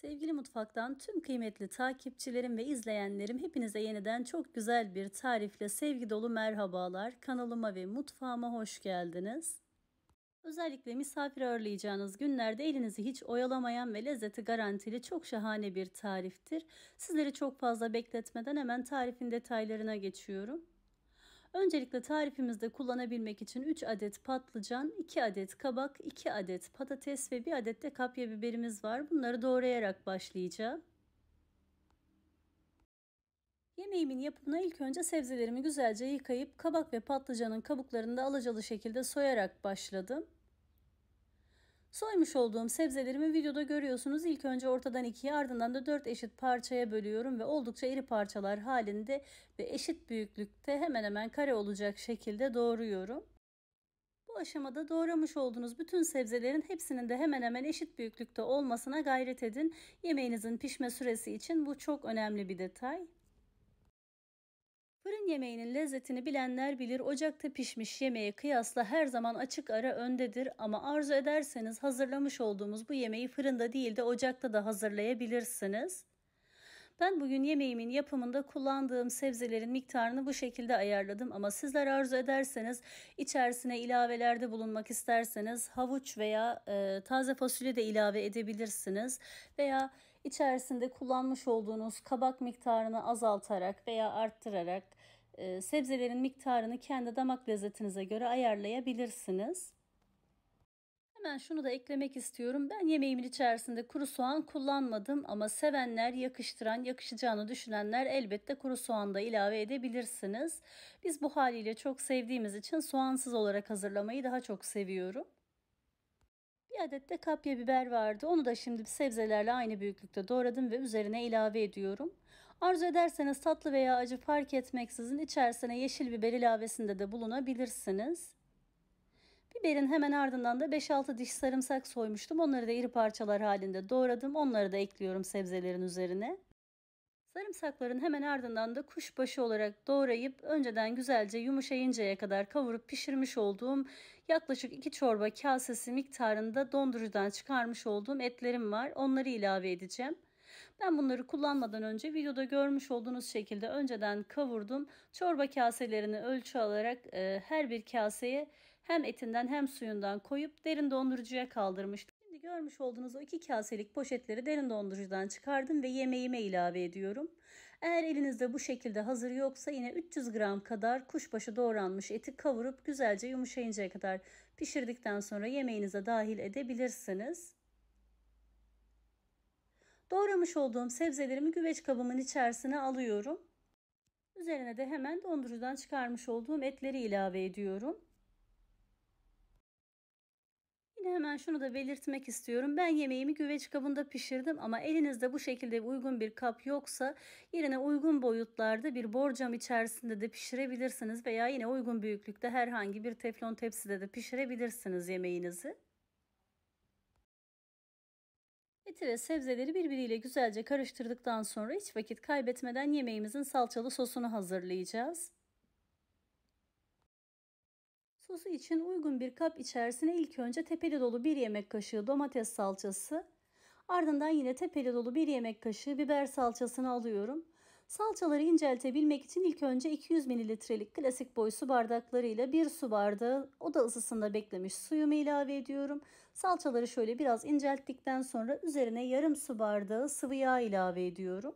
Sevgili Mutfak'tan tüm kıymetli takipçilerim ve izleyenlerim hepinize yeniden çok güzel bir tarifle sevgi dolu merhabalar. Kanalıma ve mutfağıma hoş geldiniz. Özellikle misafir ağırlayacağınız günlerde elinizi hiç oyalamayan ve lezzeti garantili çok şahane bir tariftir. Sizleri çok fazla bekletmeden hemen tarifin detaylarına geçiyorum. Öncelikle tarifimizde kullanabilmek için 3 adet patlıcan, 2 adet kabak, 2 adet patates ve 1 adet de kapya biberimiz var. Bunları doğrayarak başlayacağım. Yemeğimin yapımına ilk önce sebzelerimi güzelce yıkayıp kabak ve patlıcanın kabuklarını da alacalı şekilde soyarak başladım. Soymuş olduğum sebzelerimi videoda görüyorsunuz. İlk önce ortadan ikiye ardından da dört eşit parçaya bölüyorum ve oldukça iri parçalar halinde ve eşit büyüklükte hemen hemen kare olacak şekilde doğruyorum. Bu aşamada doğramış olduğunuz bütün sebzelerin hepsinin de hemen hemen eşit büyüklükte olmasına gayret edin. Yemeğinizin pişme süresi için bu çok önemli bir detay. Fırın yemeğinin lezzetini bilenler bilir ocakta pişmiş yemeğe kıyasla her zaman açık ara öndedir ama arzu ederseniz hazırlamış olduğumuz bu yemeği fırında değil de ocakta da hazırlayabilirsiniz. Ben bugün yemeğimin yapımında kullandığım sebzelerin miktarını bu şekilde ayarladım ama sizler arzu ederseniz içerisine ilavelerde bulunmak isterseniz havuç veya e, taze fasulye de ilave edebilirsiniz veya içerisinde kullanmış olduğunuz kabak miktarını azaltarak veya arttırarak e, sebzelerin miktarını kendi damak lezzetinize göre ayarlayabilirsiniz. Hemen şunu da eklemek istiyorum. Ben yemeğimin içerisinde kuru soğan kullanmadım ama sevenler, yakıştıran, yakışacağını düşünenler elbette kuru soğan da ilave edebilirsiniz. Biz bu haliyle çok sevdiğimiz için soğansız olarak hazırlamayı daha çok seviyorum. Bir adet de kapya biber vardı. Onu da şimdi sebzelerle aynı büyüklükte doğradım ve üzerine ilave ediyorum. Arzu ederseniz tatlı veya acı fark etmeksizin içerisine yeşil biber ilavesinde de bulunabilirsiniz. Biberin hemen ardından da 5-6 diş sarımsak soymuştum. Onları da iri parçalar halinde doğradım. Onları da ekliyorum sebzelerin üzerine. Sarımsakların hemen ardından da kuşbaşı olarak doğrayıp önceden güzelce yumuşayıncaya kadar kavurup pişirmiş olduğum yaklaşık 2 çorba kasesi miktarında dondurucudan çıkarmış olduğum etlerim var. Onları ilave edeceğim. Ben bunları kullanmadan önce videoda görmüş olduğunuz şekilde önceden kavurdum. Çorba kaselerini ölçü alarak e, her bir kaseye hem etinden hem suyundan koyup derin dondurucuya kaldırmıştım görmüş olduğunuz o iki kaselik poşetleri derin dondurucudan çıkardım ve yemeğime ilave ediyorum. Eğer elinizde bu şekilde hazır yoksa yine 300 gram kadar kuşbaşı doğranmış eti kavurup güzelce yumuşayıncaya kadar pişirdikten sonra yemeğinize dahil edebilirsiniz. Doğramış olduğum sebzelerimi güveç kabımın içerisine alıyorum. Üzerine de hemen dondurucudan çıkarmış olduğum etleri ilave ediyorum hemen şunu da belirtmek istiyorum. Ben yemeğimi güveç kabında pişirdim ama elinizde bu şekilde uygun bir kap yoksa yerine uygun boyutlarda bir borcam içerisinde de pişirebilirsiniz veya yine uygun büyüklükte herhangi bir teflon tepside de pişirebilirsiniz yemeğinizi. Eti ve sebzeleri birbiriyle güzelce karıştırdıktan sonra hiç vakit kaybetmeden yemeğimizin salçalı sosunu hazırlayacağız. Sosu için uygun bir kap içerisine ilk önce tepeli dolu bir yemek kaşığı domates salçası, ardından yine tepeli dolu bir yemek kaşığı biber salçasını alıyorum. Salçaları inceltebilmek için ilk önce 200 mililitrelik klasik boy su bardaklarıyla bir su bardağı oda ısısında beklemiş suyumu ilave ediyorum. Salçaları şöyle biraz incelttikten sonra üzerine yarım su bardağı sıvı yağ ilave ediyorum.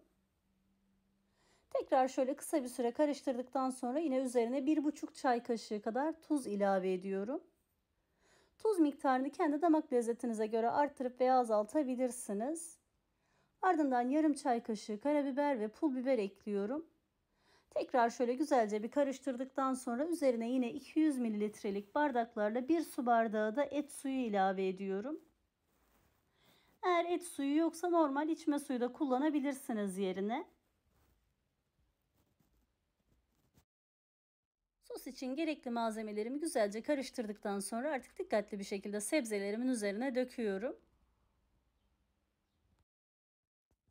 Tekrar şöyle kısa bir süre karıştırdıktan sonra yine üzerine 1,5 çay kaşığı kadar tuz ilave ediyorum. Tuz miktarını kendi damak lezzetinize göre arttırıp veya azaltabilirsiniz. Ardından yarım çay kaşığı karabiber ve pul biber ekliyorum. Tekrar şöyle güzelce bir karıştırdıktan sonra üzerine yine 200 mililitrelik bardaklarla bir su bardağı da et suyu ilave ediyorum. Eğer et suyu yoksa normal içme suyu da kullanabilirsiniz yerine. Sos için gerekli malzemelerimi güzelce karıştırdıktan sonra artık dikkatli bir şekilde sebzelerimin üzerine döküyorum.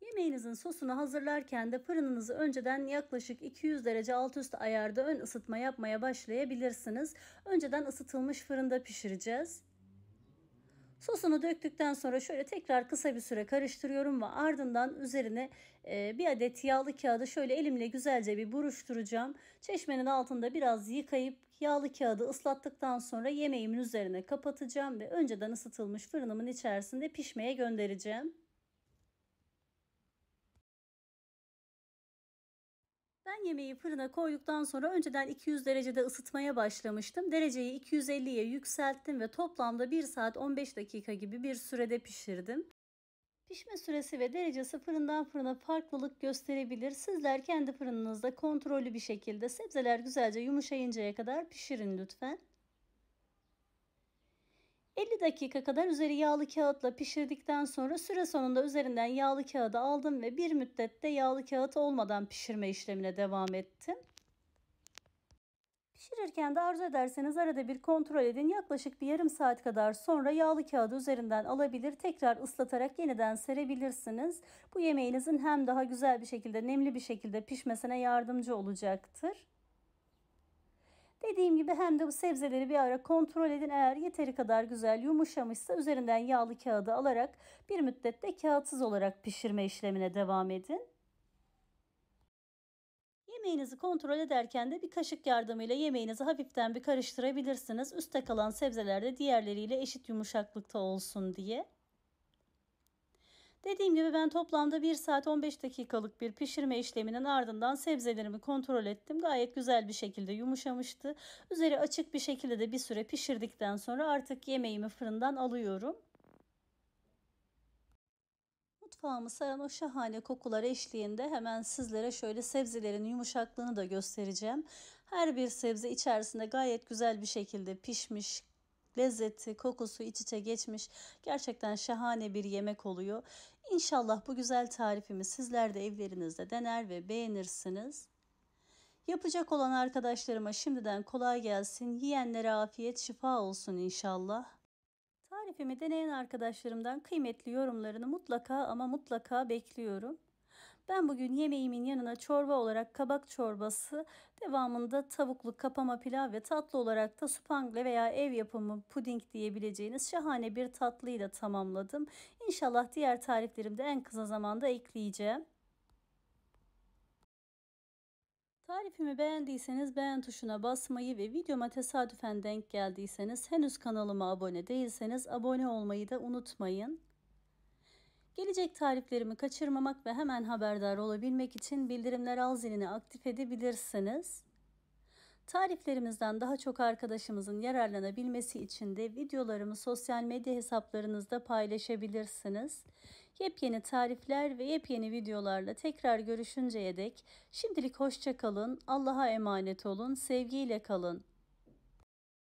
Yemeğinizin sosunu hazırlarken de fırınınızı önceden yaklaşık 200 derece alt üst ayarda ön ısıtma yapmaya başlayabilirsiniz. Önceden ısıtılmış fırında pişireceğiz. Sosunu döktükten sonra şöyle tekrar kısa bir süre karıştırıyorum ve ardından üzerine e, bir adet yağlı kağıdı şöyle elimle güzelce bir buruşturacağım. Çeşmenin altında biraz yıkayıp yağlı kağıdı ıslattıktan sonra yemeğimin üzerine kapatacağım ve önceden ısıtılmış fırınımın içerisinde pişmeye göndereceğim. yemeği fırına koyduktan sonra önceden 200 derecede ısıtmaya başlamıştım. Dereceyi 250'ye yükselttim ve toplamda 1 saat 15 dakika gibi bir sürede pişirdim. Pişme süresi ve derecesi fırından fırına farklılık gösterebilir. Sizler kendi fırınınızda kontrollü bir şekilde sebzeler güzelce yumuşayıncaya kadar pişirin lütfen. 50 dakika kadar üzeri yağlı kağıtla pişirdikten sonra süre sonunda üzerinden yağlı kağıdı aldım ve bir müddette yağlı kağıt olmadan pişirme işlemine devam ettim. Pişirirken de arzu ederseniz arada bir kontrol edin. Yaklaşık bir yarım saat kadar sonra yağlı kağıdı üzerinden alabilir, tekrar ıslatarak yeniden serebilirsiniz. Bu yemeğinizin hem daha güzel bir şekilde, nemli bir şekilde pişmesine yardımcı olacaktır. Dediğim gibi hem de bu sebzeleri bir ara kontrol edin. Eğer yeteri kadar güzel yumuşamışsa üzerinden yağlı kağıdı alarak bir müddet de kağıtsız olarak pişirme işlemine devam edin. Yemeğinizi kontrol ederken de bir kaşık yardımıyla yemeğinizi hafiften bir karıştırabilirsiniz. Üste kalan sebzeler de diğerleriyle eşit yumuşaklıkta olsun diye. Dediğim gibi ben toplamda 1 saat 15 dakikalık bir pişirme işleminin ardından sebzelerimi kontrol ettim. Gayet güzel bir şekilde yumuşamıştı. Üzeri açık bir şekilde de bir süre pişirdikten sonra artık yemeğimi fırından alıyorum. Mutfağımı saran o şahane kokular eşliğinde hemen sizlere şöyle sebzelerin yumuşaklığını da göstereceğim. Her bir sebze içerisinde gayet güzel bir şekilde pişmiş, lezzeti, kokusu iç içe geçmiş gerçekten şahane bir yemek oluyor. İnşallah bu güzel tarifimi sizler de evlerinizde dener ve beğenirsiniz. Yapacak olan arkadaşlarıma şimdiden kolay gelsin. Yiyenlere afiyet, şifa olsun inşallah. Tarifimi deneyen arkadaşlarımdan kıymetli yorumlarını mutlaka ama mutlaka bekliyorum. Ben bugün yemeğimin yanına çorba olarak kabak çorbası, devamında tavuklu kapama pilav ve tatlı olarak da supangle veya ev yapımı puding diyebileceğiniz şahane bir tatlıyla tamamladım. İnşallah diğer tariflerimde en kısa zamanda ekleyeceğim. Tarifimi beğendiyseniz beğen tuşuna basmayı ve videoma tesadüfen denk geldiyseniz henüz kanalıma abone değilseniz abone olmayı da unutmayın. Gelecek tariflerimi kaçırmamak ve hemen haberdar olabilmek için bildirimler al zilini aktif edebilirsiniz. Tariflerimizden daha çok arkadaşımızın yararlanabilmesi için de videolarımı sosyal medya hesaplarınızda paylaşabilirsiniz. Yepyeni tarifler ve yepyeni videolarla tekrar görüşünceye dek şimdilik hoşçakalın, Allah'a emanet olun, sevgiyle kalın.